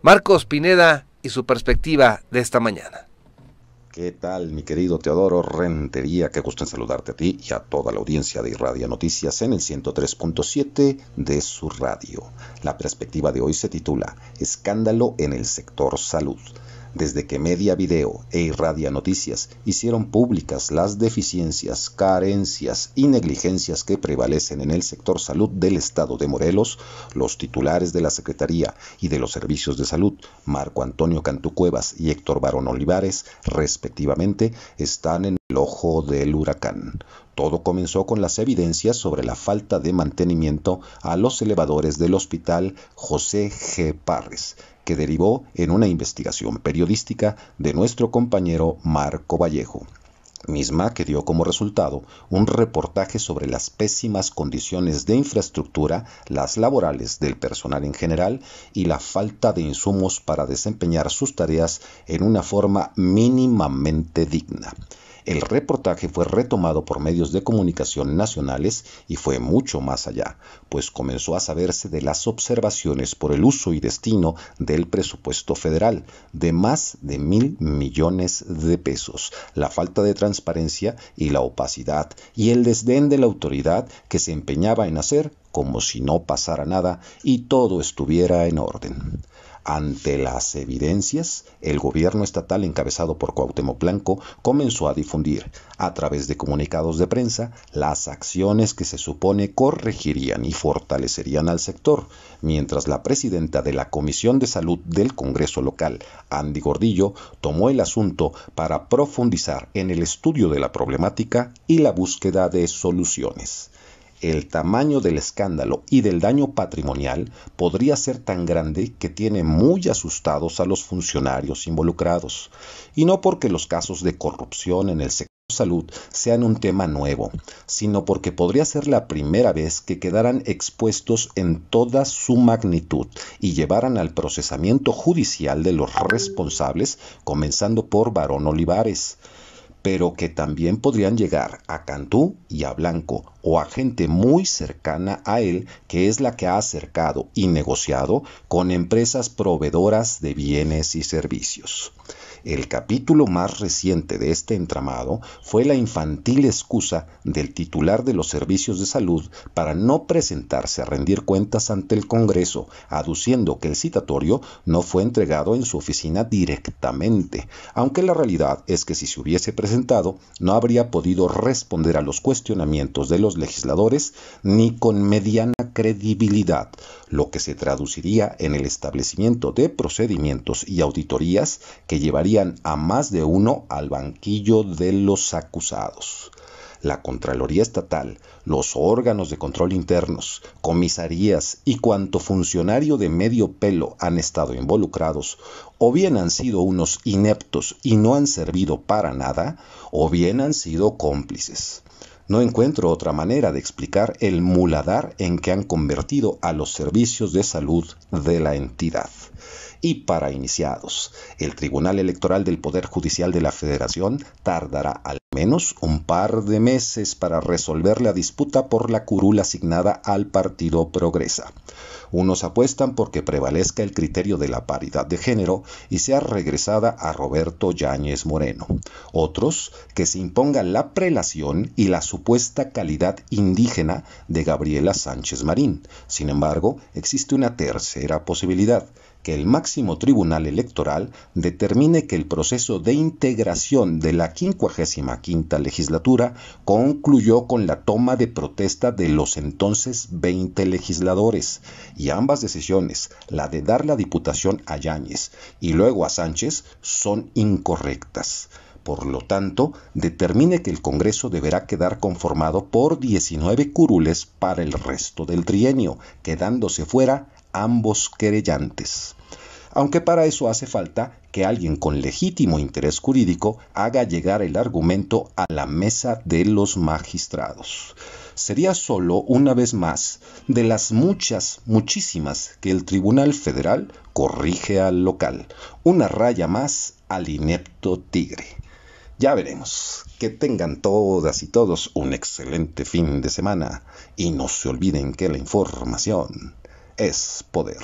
Marcos Pineda y su perspectiva de esta mañana. ¿Qué tal, mi querido Teodoro Rentería? Qué gusto en saludarte a ti y a toda la audiencia de Irradia Noticias en el 103.7 de su radio. La perspectiva de hoy se titula Escándalo en el sector salud desde que Media Video e Irradia Noticias hicieron públicas las deficiencias, carencias y negligencias que prevalecen en el sector salud del Estado de Morelos, los titulares de la Secretaría y de los servicios de salud, Marco Antonio Cantucuevas y Héctor Barón Olivares, respectivamente, están en el ojo del huracán. Todo comenzó con las evidencias sobre la falta de mantenimiento a los elevadores del hospital José G. Parres, que derivó en una investigación periodística de nuestro compañero Marco Vallejo misma que dio como resultado un reportaje sobre las pésimas condiciones de infraestructura, las laborales del personal en general y la falta de insumos para desempeñar sus tareas en una forma mínimamente digna. El reportaje fue retomado por medios de comunicación nacionales y fue mucho más allá, pues comenzó a saberse de las observaciones por el uso y destino del presupuesto federal de más de mil millones de pesos, la falta de transparencia y la opacidad y el desdén de la autoridad que se empeñaba en hacer como si no pasara nada y todo estuviera en orden. Ante las evidencias, el gobierno estatal encabezado por Cuauhtémoc Blanco comenzó a difundir, a través de comunicados de prensa, las acciones que se supone corregirían y fortalecerían al sector, mientras la presidenta de la Comisión de Salud del Congreso local, Andy Gordillo, tomó el asunto para profundizar en el estudio de la problemática y la búsqueda de soluciones el tamaño del escándalo y del daño patrimonial podría ser tan grande que tiene muy asustados a los funcionarios involucrados, y no porque los casos de corrupción en el sector salud sean un tema nuevo, sino porque podría ser la primera vez que quedaran expuestos en toda su magnitud y llevaran al procesamiento judicial de los responsables, comenzando por Barón Olivares pero que también podrían llegar a Cantú y a Blanco o a gente muy cercana a él que es la que ha acercado y negociado con empresas proveedoras de bienes y servicios. El capítulo más reciente de este entramado fue la infantil excusa del titular de los servicios de salud para no presentarse a rendir cuentas ante el Congreso, aduciendo que el citatorio no fue entregado en su oficina directamente, aunque la realidad es que si se hubiese presentado no habría podido responder a los cuestionamientos de los legisladores ni con mediana credibilidad, lo que se traduciría en el establecimiento de procedimientos y auditorías que llevaría a más de uno al banquillo de los acusados. La Contraloría Estatal, los órganos de control internos, comisarías y cuanto funcionario de medio pelo han estado involucrados, o bien han sido unos ineptos y no han servido para nada, o bien han sido cómplices. No encuentro otra manera de explicar el muladar en que han convertido a los servicios de salud de la entidad. Y para iniciados, el Tribunal Electoral del Poder Judicial de la Federación tardará al menos un par de meses para resolver la disputa por la curul asignada al Partido Progresa. Unos apuestan porque prevalezca el criterio de la paridad de género y sea regresada a Roberto Yáñez Moreno. Otros que se imponga la prelación y la supuesta calidad indígena de Gabriela Sánchez Marín. Sin embargo, existe una tercera posibilidad que el máximo tribunal electoral determine que el proceso de integración de la 55 legislatura concluyó con la toma de protesta de los entonces 20 legisladores y ambas decisiones, la de dar la diputación a Yáñez y luego a Sánchez, son incorrectas por lo tanto, determine que el Congreso deberá quedar conformado por 19 curules para el resto del trienio, quedándose fuera ambos querellantes. Aunque para eso hace falta que alguien con legítimo interés jurídico haga llegar el argumento a la mesa de los magistrados. Sería solo una vez más de las muchas, muchísimas que el Tribunal Federal corrige al local, una raya más al inepto tigre. Ya veremos. Que tengan todas y todos un excelente fin de semana y no se olviden que la información es poder.